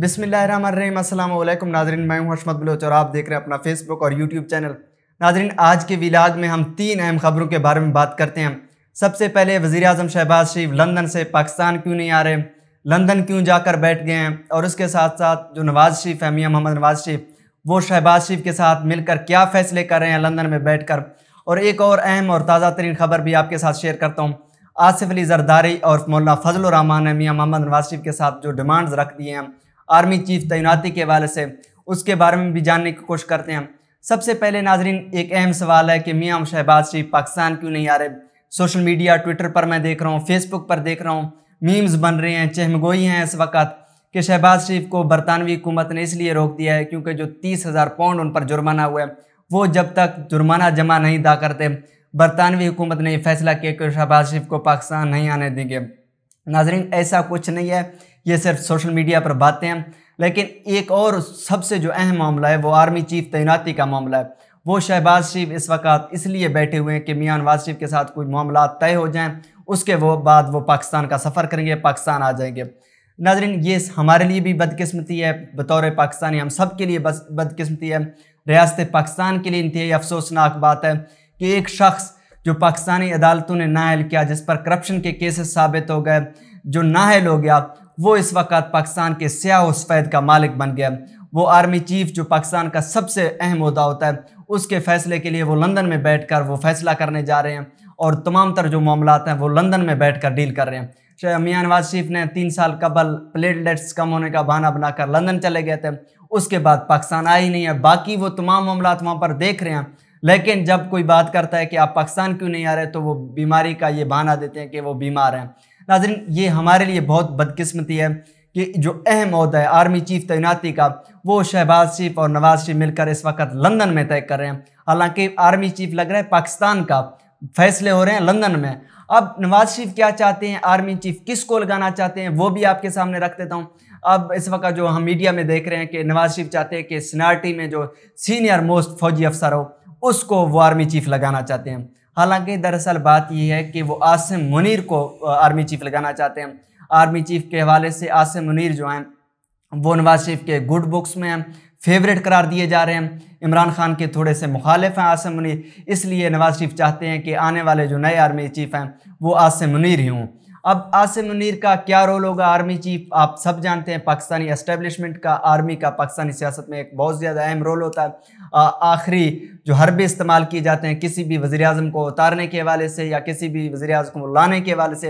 बिस्मिल्लाम वालेकुम नाजरन मैं हूँ हशमत बलोच और आप देख रहे हैं अपना फेसबुक और यूट्यूब चैनल नाजरन आज के विलाग में हम तीन अहम खबरों के बारे में बात करते हैं सबसे पहले वज़ी अजम शहबाज शरीफ लंदन से पाकिस्तान क्यों नहीं आ रहे लंदन क्यों जाकर बैठ गए हैं और उसके साथ साथ जो नवाज़ शरीफ है मियाँ मोहम्मद नवाज शरीफ वो शहबाज शरीफ के साथ मिलकर क्या फ़ैसले कर रहे हैं लंदन में बैठ कर और एक और अहम और ताज़ा तरीन खबर भी आपके साथ शेयर करता हूँ आसिफ अली जरदारी और मौलाना फजल रहमान ने मियाँ मोहम्मद नवाज शरीफ के साथ जो डिमांड्स रख दिए हैं आर्मी चीफ तैनाती के हवाले से उसके बारे में भी जानने की कोशिश करते हैं सबसे पहले नाजरीन एक अहम सवाल है कि मियाँ शहबाज शरीफ पाकिस्तान क्यों नहीं आ रहे सोशल मीडिया ट्विटर पर मैं देख रहा हूँ फेसबुक पर देख रहा हूँ मीम्स बन रहे हैं चहमगोई हैं इस वक्त कि शहबाज शरीफ को बरतानवी हुकूमत ने इसलिए रोक दिया है क्योंकि जो तीस हज़ार पाउंड उन पर जुर्माना हुआ है वो जब तक जुर्माना जमा नहीं अदा करते बरतानवी हुकूमत ने फैसला किया कि शहबाज शरीफ को पाकिस्तान नहीं आने देंगे नाजरीन ऐसा कुछ नहीं है ये सिर्फ सोशल मीडिया पर बातें हैं लेकिन एक और सबसे जो अहम मामला है वो आर्मी चीफ तैनाती का मामला है वो शहबाज शरीफ इस वक्त इसलिए बैठे हुए हैं कि मियाँ नवाज शरीफ के साथ कोई मामला तय हो जाएँ उसके वो बाद वो पाकिस्तान का सफ़र करेंगे पाकिस्तान आ जाएंगे नाजरीन ये हमारे लिए भी बदकिस्मती है बतौर पाकिस्तानी हम सब के लिए बस बदकस्मती है रियासत पाकिस्तान के लिए इंतहाई अफसोसनाक बात है कि एक शख्स जो पाकिस्तानी अदालतों ने नाहल किया जिस पर करप्शन के केसेस साबित हो गए जो नाहल हो गया वो इस वक्त पाकिस्तान के स्याह सफ़ैद का मालिक बन गया वो आर्मी चीफ जो पाकिस्तान का सबसे अहम अहदा होता है उसके फ़ैसले के लिए वो लंदन में बैठ कर वो फैसला करने जा रहे हैं और तमाम तर जो मामला हैं वो लंदन में बैठ कर डील कर रहे हैं मियाँ नवाज शरीफ ने तीन साल कबल प्लेटलेट्स कम होने का बहाना बनाकर लंदन चले गए थे उसके बाद पाकिस्तान ही नहीं है बाकी वो तमाम मामला वहाँ पर देख रहे हैं लेकिन जब कोई बात करता है कि आप पाकिस्तान क्यों नहीं आ रहे तो वो बीमारी का ये बहाना देते हैं कि वो बीमार हैं नाजरन ये हमारे लिए बहुत बदकस्मती है कि जो अहम अहदा है आर्मी चीफ तैनाती का वो शहबाज शरीफ और नवाज शरीफ मिलकर इस वक्त लंदन में तय कर रहे हैं हालांकि आर्मी चीफ लग रहा है पाकिस्तान का फैसले हो रहे हैं लंदन में अब नवाज शरीफ क्या चाहते हैं आर्मी चीफ किस को लगाना चाहते हैं वो भी आपके सामने रख देता हूँ अब इस वक्त जो हम मीडिया में देख रहे हैं कि नवाज शरीफ चाहते हैं कि सीनार्टी में जो सीनियर मोस्ट फौजी अफसर हो उसको वो आर्मी चीफ लगाना चाहते हैं हालांकि दरअसल बात यह है कि वो आसिम मुनीर को आर्मी चीफ लगाना चाहते हैं आर्मी चीफ के हवाले से आसिम मुनीर जो हैं वो नवाज शरीफ के गुड बुक्स में हैं फेवरेट करार दिए जा रहे हैं इमरान खान के थोड़े से मुखालिफ हैं आसिम मुनीर इसलिए नवाज शरीफ चाहते हैं कि आने वाले जो नए आर्मी चीफ हैं वो आसिम मुनीर ही हूँ अब आसिम मुनीर का क्या रोल होगा आर्मी चीफ आप सब जानते हैं पाकिस्तानी एस्टेब्लिशमेंट का आर्मी का पाकिस्तानी सियासत में एक बहुत ज़्यादा अहम रोल होता है आखिरी जो हरबे इस्तेमाल किए जाते हैं किसी भी वज़ी अजम को उतारने के हवाले से या किसी भी वज़ी अजम को लाने के हवाले से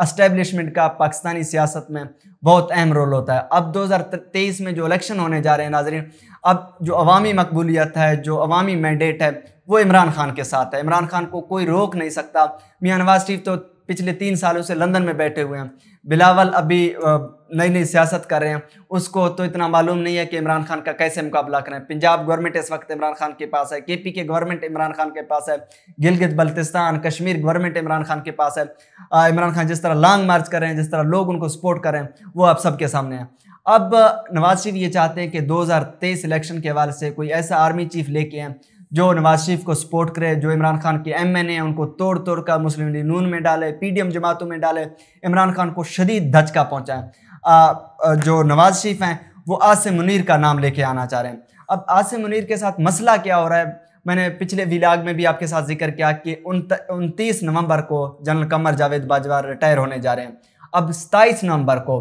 अस्टेब्लिशमेंट का पाकिस्तानी सियासत में बहुत अहम रोल होता है अब 2023 में जो इलेक्शन होने जा रहे हैं नाजरीन अब जो अवामी मकबूलियत है जो अवामी मैंडेट है वो इमरान खान के साथ है इमरान खान को कोई रोक नहीं सकता मियाँ नवाज शरीफ तो पिछले तीन सालों से लंदन में बैठे हुए हैं बिलावल अभी नई नई सियासत कर रहे हैं उसको तो इतना मालूम नहीं है कि इमरान खान का कैसे मुकाबला करें पंजाब गवर्नमेंट इस वक्त इमरान खान के पास है के पी के गवर्नमेंट इमरान खान के पास है गिलगित बल्तिस्तान कश्मीर गवर्नमेंट इमरान खान के पास है इमरान खान जिस तरह लॉन्ग मार्च कर रहे हैं जिस तरह लोग उनको सपोर्ट कर रहे हैं वो आप सबके सामने है अब नवाज शरीफ ये चाहते हैं कि 2023 इलेक्शन के हवाले से कोई ऐसा आर्मी चीफ लेके आए जो नवाज शरीफ को सपोर्ट करे जो इमरान खान के एम एन ए उनको तोड़ तोड़ कर मुस्लिम लीग नून में डाले पी डी एम जमातों में डाले इमरान खान को शदीद धचका पहुँचाएँ जो नवाज शरीफ हैं वो आसिम मुनीर का नाम लेके आना चाह रहे हैं अब आसिम मुनीर के साथ मसला क्या हो रहा है मैंने पिछले विलाग में भी आपके साथ जिक्र किया कि उनतीस नवंबर को जनरल कमर जावेद बाजवा रिटायर होने जा रहे हैं अब सताईस नवंबर को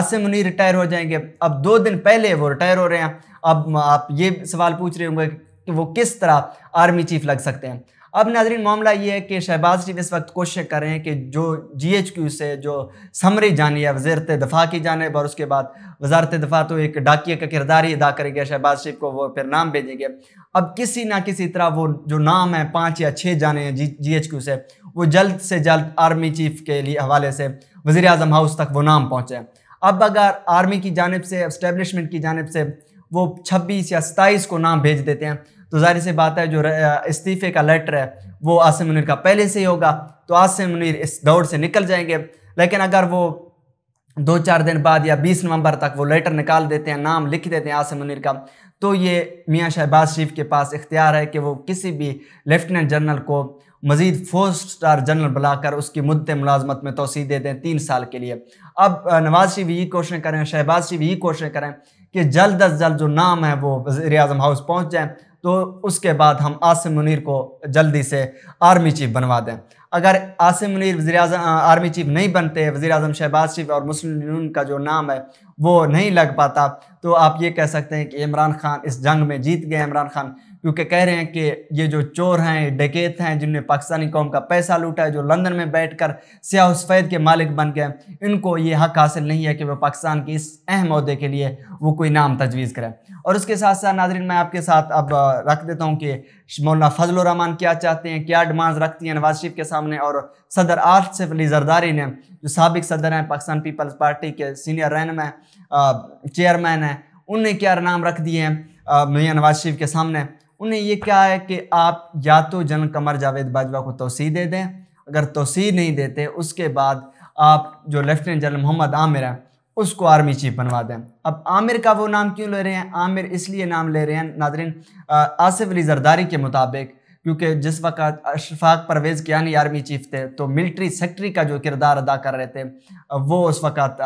आसिम मुनीर रिटायर हो जाएंगे अब दो दिन पहले वो रिटायर हो रहे हैं अब आप ये सवाल पूछ रहे होंगे कि वो किस तरह आर्मी चीफ लग सकते हैं अब नाजरीन मामला ये है कि शहबाज शरीफ इस वक्त कोशिश कर रहे हैं कि जो जी एच क्यू से जो समरी जानी है वजारत दफ़ा की जानब और उसके बाद वजारत दफ़ा तो एक डाकिया का किरदार ही अदा करेगी शहबाज शरीफ को वो फिर नाम भेजेंगे अब किसी ना किसी तरह वो जो नाम है पाँच या छः जाने हैं जी जी एच क्यू से वो जल्द से जल्द आर्मी चीफ के लिए हवाले से वज़ी अजम हाउस तक वो नाम पहुँचे अब अगर आर्मी की जानब से इस्टेबलिशमेंट की जानब से वो छब्बीस या सताईस को नाम भेज देते हैं तो जाहिर सी बात है जो इस्तीफे का लेटर है वो आसिम मुनिर का पहले से ही होगा तो आसिम मुनिर इस दौड़ से निकल जाएंगे लेकिन अगर वो दो चार दिन बाद या बीस नवंबर तक वो लेटर निकाल देते हैं नाम लिख देते हैं आसिम मुनिर का तो ये मियाँ शहबाज शरीफ के पास इख्तियार है कि वो किसी भी लेफ्टिनेंट जनरल को मज़ीद फोर स्टार जनरल बुलाकर उसकी मुद्द मुलाजमत में तोसी दे दें तीन साल के लिए अब नवाज शरीफ यही कोशिशें करें शहबाज शरीफ यही कोशिशें करें कि जल्द अज जल्द जो नाम है वो वजीर अजम हाउस पहुँच जाएँ तो उसके बाद हम आसिम मुनर को जल्दी से आर्मी चीफ बनवा दें अगर आसिम मुनीर वजी आर्मी चीफ नहीं बनते वजी अजम शहबाज शरीफ और मुस्लिम का जो नाम है वो नहीं लग पाता तो आप ये कह सकते हैं कि इमरान खान इस जंग में जीत गए इमरान खान क्योंकि कह रहे हैं कि ये जो चोर हैं डकैत हैं जिनने पाकिस्तानी कौम का पैसा लूटा है जो लंदन में बैठ कर सयाह सफ़ैद के मालिक बन गए इनको ये हक हासिल नहीं है कि वह पाकिस्तान के इस अहम अहदे के लिए वो कोई नाम तजवीज़ करें और उसके साथ साथ नाजरन मैं आपके साथ अब रख देता हूँ कि मौलाना फजलरहमान क्या चाहते हैं क्या डिमांड रखती हैं नवाज शरीफ के सामने और सदर आरसिफ अली जरदारी ने जो सबक सदर हैं पाकिस्तान पीपल्स पार्टी के सीनियर रहनमा चेयरमैन हैं उनने क्या नाम रख दिए हैं मियाँ नवाज शरीफ के सामने उन्हें ये क्या है कि आप या तो जन कमर जावेद बाजवा को तोसी दे दें अगर तोसी नहीं देते उसके बाद आप जो लेफ्टिनेंट जनरल मोहम्मद आमिर हैं उसको आर्मी चीफ बनवा दें अब आमिर का वो नाम क्यों ले रहे हैं आमिर इसलिए नाम ले रहे हैं नादरीन आसिफ अली जरदारी के मुताबिक क्योंकि जिस वक्त अशफाक परवेज़ कियानी आर्मी चीफ थे तो मिलिट्री सेक्रेटरी का जो किरदार अदा कर रहे थे वो उस वक़्त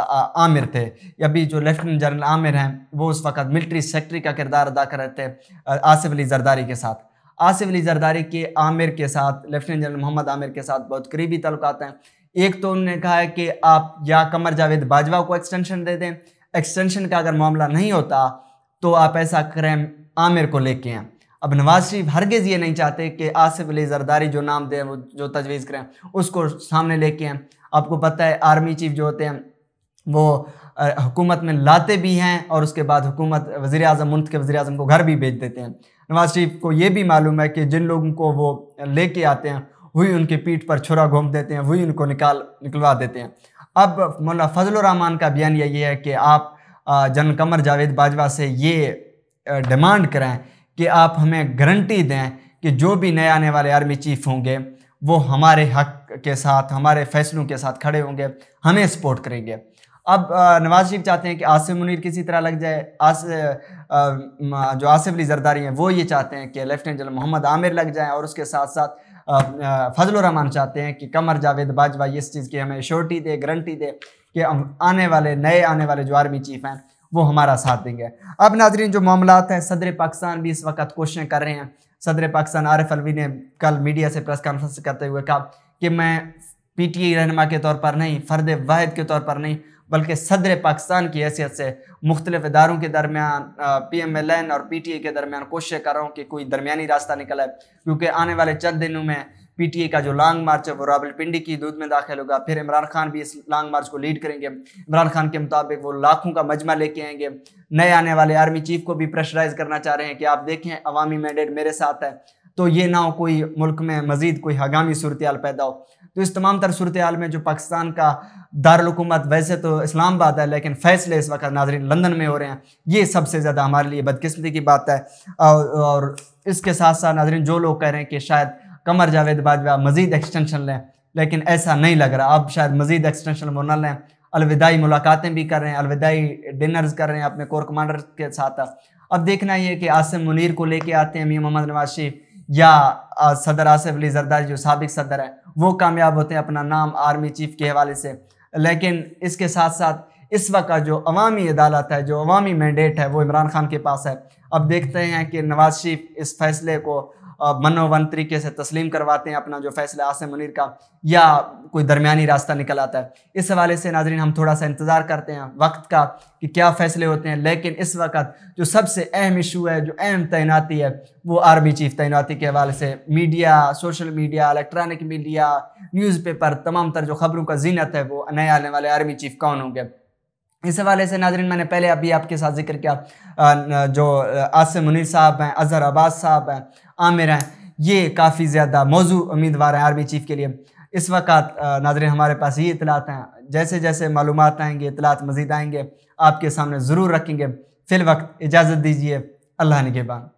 आमिर थे अभी जो लेफ्टिनेंट जनरल आमिर हैं वो उस वक़्त मिलिट्री सेक्रेटरी का किरदार अदा कर रहे थे आसिफ अली जरदारी के साथ आसिफ अली जरदारी के आमिर के साथ लेफ्टिनेंट जनरल मोहम्मद आमिर के साथ बहुत करीबी तल्लत हैं एक तो उन्होंने कहा है कि आप या कमर जावेद बाजवा को एक्सटेंशन दे दें एक्सटेंशन का अगर मामला नहीं होता तो आप ऐसा करें आमिर को लेके आएँ अब नवाज शरीफ हरगेज़ ये नहीं चाहते कि आसिफ अली जरदारी जो नाम दें वो जो तजवीज़ करें उसको सामने लेके आए आपको पता है आर्मी चीफ जो होते हैं वो हुकूमत में लाते भी हैं और उसके बाद हुकूमत वज़ी अजम मुल्क के वज़ी अजम को घर भी भेज देते हैं नवाज शरीफ को ये भी मालूम है कि जिन लोगों को वो लेके आते हैं वही उनके पीठ पर छुरा घूम देते हैं वही उनको निकाल निकलवा देते हैं अब मौला फजलान का बयान यही है कि आप जन कमर जावेद बाजवा से ये डिमांड कराएँ कि आप हमें गारंटी दें कि जो भी नए आने वाले आर्मी चीफ होंगे वो हमारे हक के साथ हमारे फैसलों के साथ खड़े होंगे हमें सपोर्ट करेंगे अब नवाज शरीफ चाहते हैं कि आसिफ मुनीर किसी तरह लग जाए आस जो आसिफ अली जरदारी हैं वो ये चाहते हैं कि लेफ्टिनेंट जनरल मोहम्मद आमिर लग जाए और उसके साथ साथ फजल रहमान चाहते हैं कि कमर जावेद बाजवा इस चीज़ की हमें श्योरिटी दे गारंटी दे कि आने वाले नए आने वाले जो आर्मी चीफ हैं वो हमारा साथ देंगे अब नाजरीन जो मामला हैं सदर पाकिस्तान भी इस वक्त कोशिशें कर रहे हैं सदर पाकिस्तान आरिफ अलवी ने कल मीडिया से प्रेस कॉन्फ्रेंस करते हुए कहा कि मैं पी टी आई रहनमा के तौर पर नहीं फ़र्द वाहिद के तौर पर नहीं बल्कि सदर पाकिस्तान की हैसियत से मुख्तलिफ इदारों के दरमियान पी एम एल एन और पी टी आई के दरमियान कोशिश कर रहा हूँ कि कोई दरमिया रास्ता निकले क्योंकि आने वाले चंद दिनों में पीटीए का जो लॉन्ग मार्च है वो रावलपिंडी की दूध में दाखिल होगा फिर इमरान खान भी इस लॉन्ग मार्च को लीड करेंगे इमरान खान के मुताबिक वो लाखों का मजमा लेके आएंगे नए आने वाले आर्मी चीफ को भी प्रेशराइज करना चाह रहे हैं कि आप देखें अवामी मैंडेट मेरे साथ है तो ये ना हो कोई मुल्क में मजीद कोई हंगामी सूरत पैदा हो तो इस तमाम तर सूरत में जो पाकिस्तान का दारकूमत वैसे तो इस्लामाबाद है लेकिन फैसले इस वक्त नाजरीन लंदन में हो रहे हैं ये सबसे ज़्यादा हमारे लिए बदकिस्मती की बात है और, और इसके साथ साथ नाजरीन जो लोग कह रहे हैं कि शायद कमर जावेद बाजवा मजीद एक्सटेंशन लें लेकिन ऐसा नहीं लग रहा अब शायद मजीद एक्सटेंशन वो ना लें अलविदाई मुलाकातें भी कर रहे हैं अलविदाई डिनर्स कर रहे हैं अपने कोर कमांडर के साथ अब देखना ये कि आसिम मुनीर को लेके आते हैं मियाँ मोहम्मद नवाज शरीफ या सदर आसिफ अली जरदारी जो सबक सदर है वो कामयाब होते हैं अपना नाम आर्मी चीफ के हवाले से लेकिन इसके साथ साथ इस वक्त जो अवामी अदालत है जो अवामी मैंडेट है वो इमरान खान के पास है अब देखते हैं कि नवाज शरीफ इस फैसले को मनोवन तरीके से तस्लीम करवाते हैं अपना जो फैसला आसिम मनिर का या कोई दरमियानी रास्ता निकल आता है इस हवाले से नाजरीन हम थोड़ा सा इंतज़ार करते हैं वक्त का कि क्या फैसले होते हैं लेकिन इस वक्त जो सबसे अहम इशू है जो अहम तैनाती है वो आर्मी चीफ तैनाती के हवाले से media social media electronic media newspaper तमाम तर जो खबरों का जीनत है वो नए आने वाले आर्मी चीफ कौन होंगे इस हवाले से नाजरन मैंने पहले अभी आपके साथ जिक्र किया जो आसिम मुनीर साहब हैं अजहर आबाद साहब हैं आमिर हैं ये काफ़ी ज़्यादा मौजू उम्मीदवार हैं आर्मी चीफ के लिए इस वक्त नाजरन हमारे पास ये इतलात हैं जैसे जैसे मालूम आएँगे इतलात मज़ीद आएँगे आपके सामने ज़रूर रखेंगे फिल वक्त इजाज़त दीजिए अल्लाह ने बाद